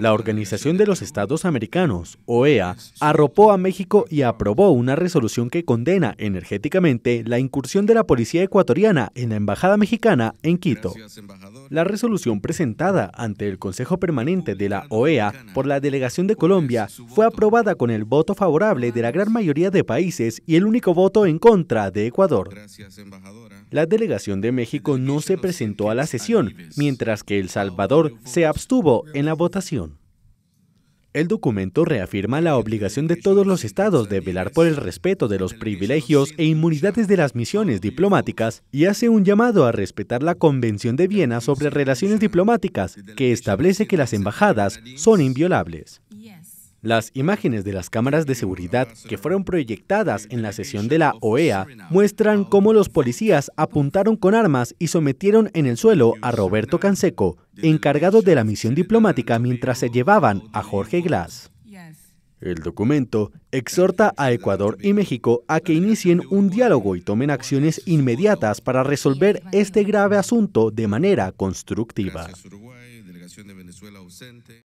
La Organización de los Estados Americanos, OEA, arropó a México y aprobó una resolución que condena energéticamente la incursión de la policía ecuatoriana en la Embajada Mexicana en Quito. La resolución presentada ante el Consejo Permanente de la OEA e por la delegación de Colombia fue aprobada con el voto favorable de la gran mayoría de países y el único voto en contra de Ecuador. La delegación de México no se presentó a la sesión, mientras que El Salvador se abstuvo en la votación. El documento reafirma la obligación de todos los estados de velar por el respeto de los privilegios e inmunidades de las misiones diplomáticas y hace un llamado a respetar la Convención de Viena sobre Relaciones Diplomáticas, que establece que las embajadas son inviolables. Las imágenes de las cámaras de seguridad que fueron proyectadas en la sesión de la OEA muestran cómo los policías apuntaron con armas y sometieron en el suelo a Roberto Canseco, encargado de la misión diplomática mientras se llevaban a Jorge Glass. El documento exhorta a Ecuador y México a que inicien un diálogo y tomen acciones inmediatas para resolver este grave asunto de manera constructiva.